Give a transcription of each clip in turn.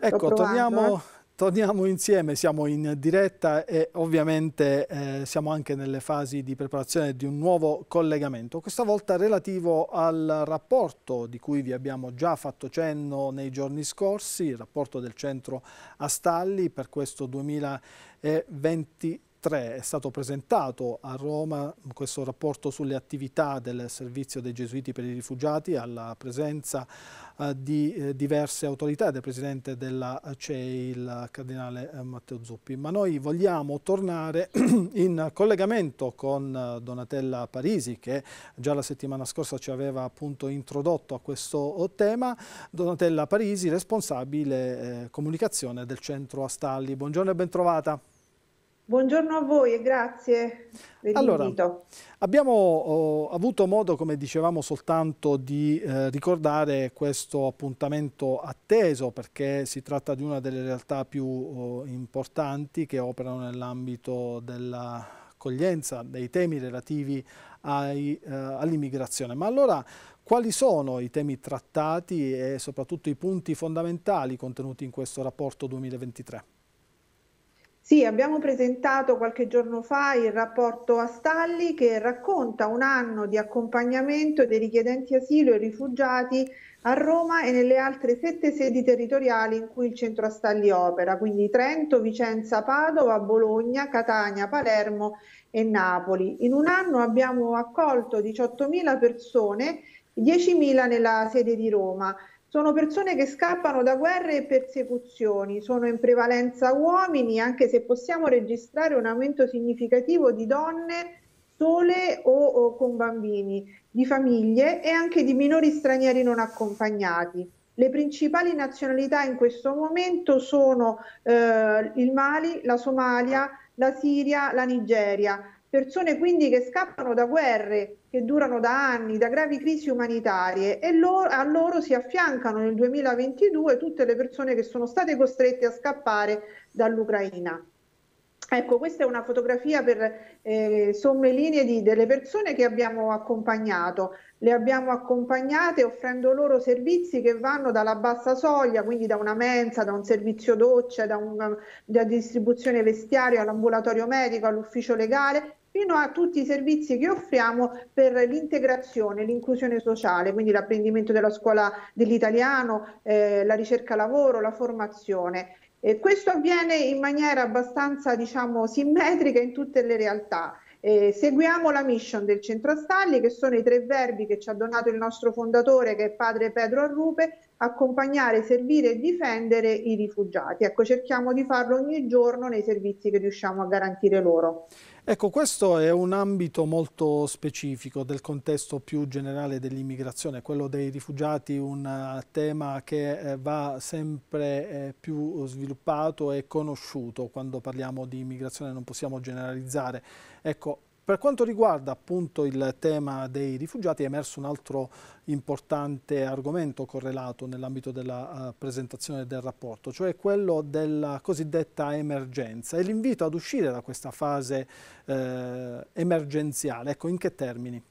ecco, torniamo, eh. torniamo, insieme, siamo in diretta e ovviamente eh, siamo anche nelle fasi di preparazione di un nuovo collegamento, questa volta relativo al rapporto di cui vi abbiamo già fatto cenno nei giorni scorsi, il rapporto del centro Astalli per questo 2023. 2003 è stato presentato a Roma mm, questo rapporto sulle attività del servizio dei gesuiti per i rifugiati alla presenza eh, di eh, diverse autorità del presidente della CEI, il cardinale eh, Matteo Zuppi. Ma noi vogliamo tornare in collegamento con eh, Donatella Parisi che già la settimana scorsa ci aveva appunto introdotto a questo eh, tema. Donatella Parisi, responsabile eh, comunicazione del centro Astalli. Buongiorno e bentrovata. Buongiorno a voi e grazie per allora, abbiamo oh, avuto modo, come dicevamo, soltanto di eh, ricordare questo appuntamento atteso perché si tratta di una delle realtà più oh, importanti che operano nell'ambito dell'accoglienza, dei temi relativi eh, all'immigrazione. Ma allora quali sono i temi trattati e soprattutto i punti fondamentali contenuti in questo rapporto 2023? Sì, abbiamo presentato qualche giorno fa il rapporto a Stalli che racconta un anno di accompagnamento dei richiedenti asilo e rifugiati a Roma e nelle altre sette sedi territoriali in cui il centro a Stalli opera, quindi Trento, Vicenza, Padova, Bologna, Catania, Palermo e Napoli. In un anno abbiamo accolto 18.000 persone, 10.000 nella sede di Roma. Sono persone che scappano da guerre e persecuzioni, sono in prevalenza uomini, anche se possiamo registrare un aumento significativo di donne sole o, o con bambini, di famiglie e anche di minori stranieri non accompagnati. Le principali nazionalità in questo momento sono eh, il Mali, la Somalia, la Siria, la Nigeria persone quindi che scappano da guerre che durano da anni, da gravi crisi umanitarie e loro, a loro si affiancano nel 2022 tutte le persone che sono state costrette a scappare dall'Ucraina. Ecco, questa è una fotografia per eh, somme linee di, delle persone che abbiamo accompagnato. Le abbiamo accompagnate offrendo loro servizi che vanno dalla bassa soglia, quindi da una mensa, da un servizio doccia, da una da distribuzione vestiaria all'ambulatorio medico, all'ufficio legale, fino a tutti i servizi che offriamo per l'integrazione, l'inclusione sociale, quindi l'apprendimento della scuola dell'italiano, eh, la ricerca lavoro, la formazione. E questo avviene in maniera abbastanza diciamo, simmetrica in tutte le realtà. Eh, seguiamo la mission del Centro Astalli, che sono i tre verbi che ci ha donato il nostro fondatore, che è padre Pedro Arrupe, accompagnare, servire e difendere i rifugiati. Ecco, cerchiamo di farlo ogni giorno nei servizi che riusciamo a garantire loro. Ecco, questo è un ambito molto specifico del contesto più generale dell'immigrazione, quello dei rifugiati, un eh, tema che eh, va sempre eh, più sviluppato e conosciuto quando parliamo di immigrazione, non possiamo generalizzare. Ecco, per quanto riguarda appunto il tema dei rifugiati è emerso un altro importante argomento correlato nell'ambito della uh, presentazione del rapporto, cioè quello della cosiddetta emergenza e l'invito ad uscire da questa fase uh, emergenziale. Ecco, in che termini?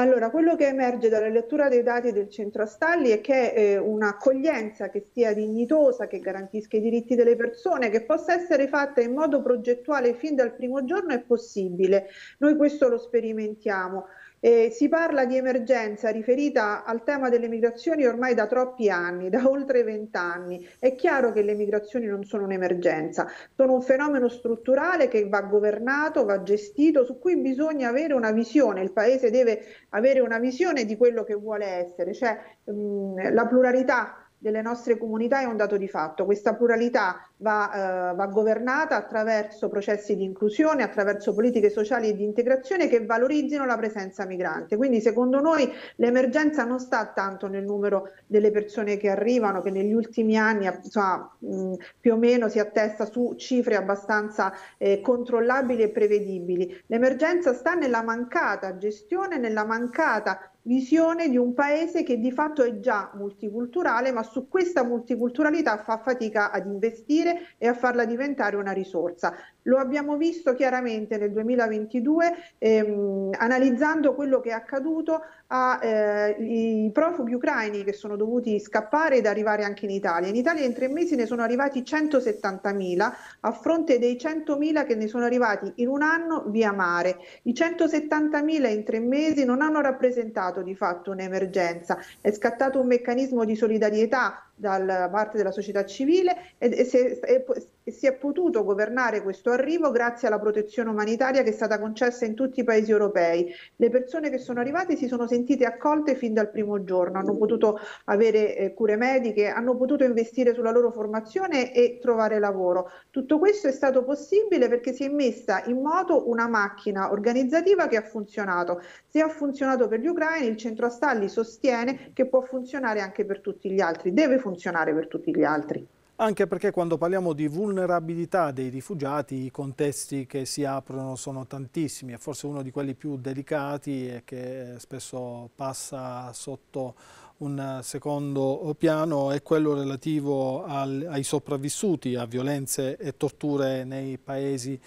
Allora, quello che emerge dalla lettura dei dati del centro Astalli è che eh, un'accoglienza che sia dignitosa, che garantisca i diritti delle persone, che possa essere fatta in modo progettuale fin dal primo giorno è possibile. Noi questo lo sperimentiamo. Eh, si parla di emergenza riferita al tema delle migrazioni ormai da troppi anni, da oltre vent'anni. È chiaro che le migrazioni non sono un'emergenza, sono un fenomeno strutturale che va governato, va gestito, su cui bisogna avere una visione, il Paese deve avere una visione di quello che vuole essere, cioè mh, la pluralità delle nostre comunità è un dato di fatto. Questa pluralità va, eh, va, governata attraverso processi di inclusione, attraverso politiche sociali e di integrazione che valorizzino la presenza migrante. Quindi secondo noi l'emergenza non sta tanto nel numero delle persone che arrivano, che negli ultimi anni insomma, mh, più o meno si attesta su cifre abbastanza eh, controllabili e prevedibili. L'emergenza sta nella mancata gestione, nella mancata visione di un paese che di fatto è già multiculturale, ma su questa multiculturalità fa fatica ad investire e a farla diventare una risorsa. Lo abbiamo visto chiaramente nel 2022 ehm, analizzando quello che è accaduto ai eh, profughi ucraini che sono dovuti scappare ed arrivare anche in Italia. In Italia in tre mesi ne sono arrivati 170.000 a fronte dei 100.000 che ne sono arrivati in un anno via mare. I 170.000 in tre mesi non hanno rappresentato di fatto un'emergenza, è scattato un meccanismo di solidarietà dalla parte della società civile e, e, se, e, e, si è potuto governare questo arrivo grazie alla protezione umanitaria che è stata concessa in tutti i paesi europei. Le persone che sono arrivate si sono sentite accolte fin dal primo giorno, hanno potuto avere eh, cure mediche, hanno potuto investire sulla loro formazione e trovare lavoro. Tutto questo è stato possibile perché si è messa in moto una macchina organizzativa che ha funzionato. Se ha funzionato per gli ucraini, il centro Astalli sostiene che può funzionare anche per tutti gli altri. Deve funzionare funzionare per tutti gli altri. Anche perché quando parliamo di vulnerabilità dei rifugiati i contesti che si aprono sono tantissimi e forse uno di quelli più delicati e che spesso passa sotto un secondo piano è quello relativo al, ai sopravvissuti a violenze e torture nei paesi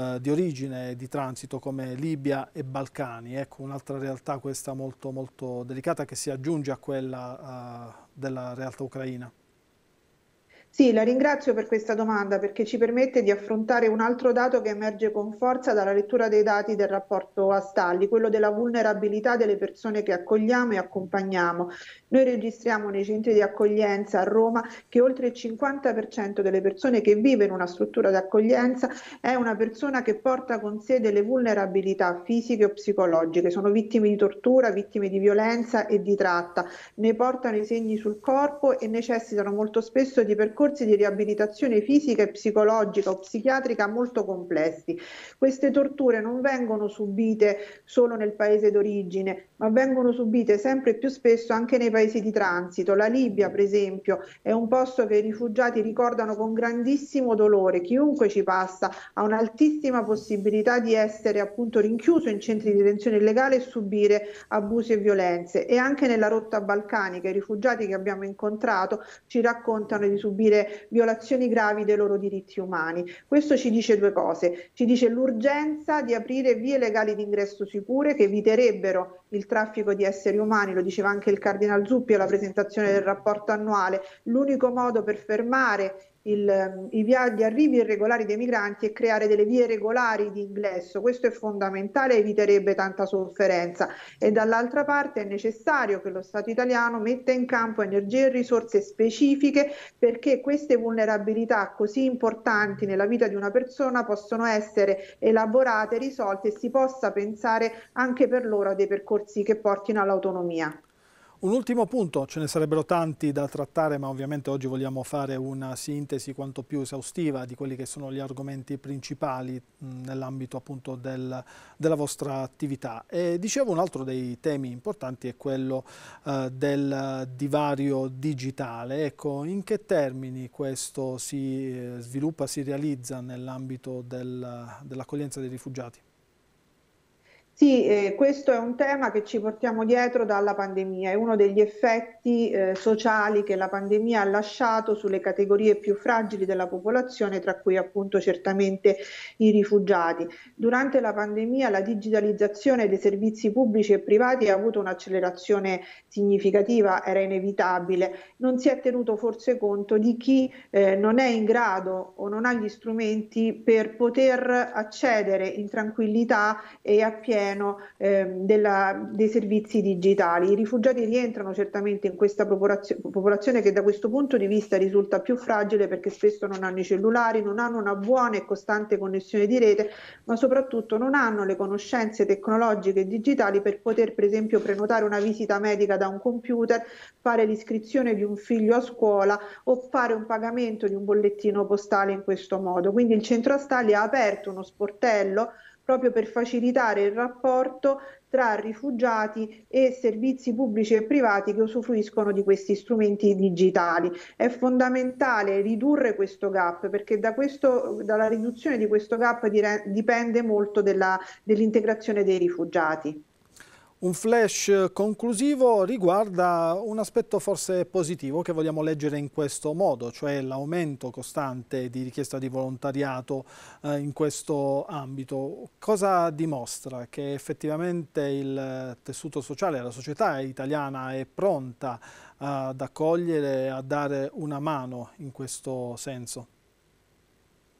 eh, di origine e di transito come Libia e Balcani. Ecco, un'altra realtà questa molto, molto delicata che si aggiunge a quella eh, della realtà ucraina. Sì, la ringrazio per questa domanda perché ci permette di affrontare un altro dato che emerge con forza dalla lettura dei dati del rapporto Astalli, quello della vulnerabilità delle persone che accogliamo e accompagniamo. Noi registriamo nei centri di accoglienza a Roma che oltre il 50% delle persone che vive in una struttura di accoglienza è una persona che porta con sé delle vulnerabilità fisiche o psicologiche, sono vittime di tortura, vittime di violenza e di tratta, ne portano i segni sul corpo e necessitano molto spesso di percorsi percorsi di riabilitazione fisica e psicologica o psichiatrica molto complessi. Queste torture non vengono subite solo nel paese d'origine, ma vengono subite sempre più spesso anche nei paesi di transito. La Libia, per esempio, è un posto che i rifugiati ricordano con grandissimo dolore. Chiunque ci passa ha un'altissima possibilità di essere appunto rinchiuso in centri di detenzione illegale e subire abusi e violenze. E anche nella rotta balcanica i rifugiati che abbiamo incontrato ci raccontano di subire violazioni gravi dei loro diritti umani. Questo ci dice due cose. Ci dice l'urgenza di aprire vie legali di ingresso sicure che eviterebbero il traffico di esseri umani, lo diceva anche il Cardinal Zuppi alla presentazione del rapporto annuale, l'unico modo per fermare il, ehm, i via, gli arrivi irregolari dei migranti e creare delle vie regolari di ingresso. Questo è fondamentale eviterebbe tanta sofferenza. E dall'altra parte è necessario che lo Stato italiano metta in campo energie e risorse specifiche perché queste vulnerabilità così importanti nella vita di una persona possono essere elaborate, risolte e si possa pensare anche per loro a dei percorsi che portino all'autonomia. Un ultimo punto, ce ne sarebbero tanti da trattare, ma ovviamente oggi vogliamo fare una sintesi quanto più esaustiva di quelli che sono gli argomenti principali mm, nell'ambito appunto del, della vostra attività. E dicevo un altro dei temi importanti è quello eh, del divario digitale. Ecco, in che termini questo si eh, sviluppa, si realizza nell'ambito dell'accoglienza dei rifugiati? Sì, eh, questo è un tema che ci portiamo dietro dalla pandemia, è uno degli effetti eh, sociali che la pandemia ha lasciato sulle categorie più fragili della popolazione, tra cui appunto certamente i rifugiati. Durante la pandemia la digitalizzazione dei servizi pubblici e privati ha avuto un'accelerazione significativa, era inevitabile. Non si è tenuto forse conto di chi eh, non è in grado o non ha gli strumenti per poter accedere in tranquillità e a pieno pieno ehm, della, dei servizi digitali. I rifugiati rientrano certamente in questa popolazio, popolazione che da questo punto di vista risulta più fragile perché spesso non hanno i cellulari, non hanno una buona e costante connessione di rete, ma soprattutto non hanno le conoscenze tecnologiche e digitali per poter per esempio prenotare una visita medica da un computer, fare l'iscrizione di un figlio a scuola o fare un pagamento di un bollettino postale in questo modo. Quindi il centro Astali ha aperto uno sportello proprio per facilitare il rapporto tra rifugiati e servizi pubblici e privati che usufruiscono di questi strumenti digitali. È fondamentale ridurre questo gap perché da questo, dalla riduzione di questo gap dipende molto della, dell'integrazione dei rifugiati. Un flash conclusivo riguarda un aspetto forse positivo che vogliamo leggere in questo modo, cioè l'aumento costante di richiesta di volontariato eh, in questo ambito. Cosa dimostra? Che effettivamente il tessuto sociale, la società italiana è pronta eh, ad accogliere, e a dare una mano in questo senso?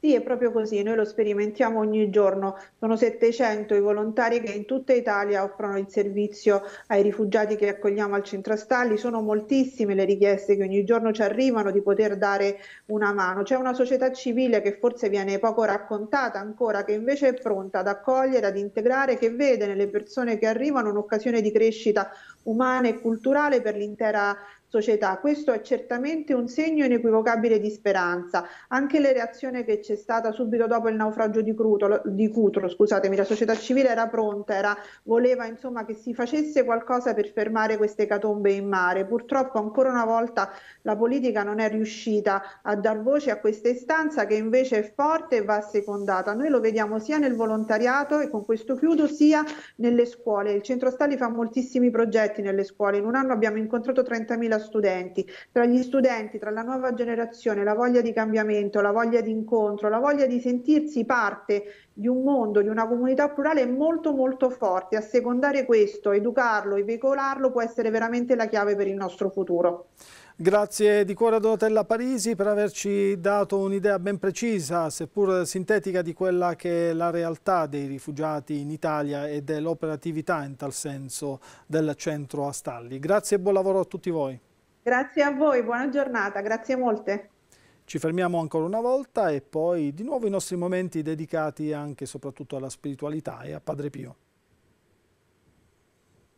Sì, è proprio così, noi lo sperimentiamo ogni giorno. Sono 700 i volontari che in tutta Italia offrono il servizio ai rifugiati che accogliamo al centro Stalli. Sono moltissime le richieste che ogni giorno ci arrivano di poter dare una mano. C'è una società civile che forse viene poco raccontata ancora, che invece è pronta ad accogliere, ad integrare, che vede nelle persone che arrivano un'occasione di crescita umana e culturale per l'intera città società. Questo è certamente un segno inequivocabile di speranza. Anche le reazioni che c'è stata subito dopo il naufragio di, Cruto, di Cutro, scusatemi, la società civile era pronta, era, voleva insomma, che si facesse qualcosa per fermare queste catombe in mare. Purtroppo ancora una volta la politica non è riuscita a dar voce a questa istanza che invece è forte e va secondata. Noi lo vediamo sia nel volontariato e con questo chiudo sia nelle scuole. Il Centro Stali fa moltissimi progetti nelle scuole. In un anno abbiamo incontrato 30.000 studenti, tra gli studenti, tra la nuova generazione, la voglia di cambiamento, la voglia di incontro, la voglia di sentirsi parte di un mondo, di una comunità plurale è molto molto forte. Assecondare questo, educarlo e veicolarlo può essere veramente la chiave per il nostro futuro. Grazie di cuore a Donatella Parisi per averci dato un'idea ben precisa, seppur sintetica, di quella che è la realtà dei rifugiati in Italia e dell'operatività in tal senso del centro a Stalli. Grazie e buon lavoro a tutti voi. Grazie a voi, buona giornata, grazie molte. Ci fermiamo ancora una volta e poi di nuovo i nostri momenti dedicati anche e soprattutto alla spiritualità e a Padre Pio.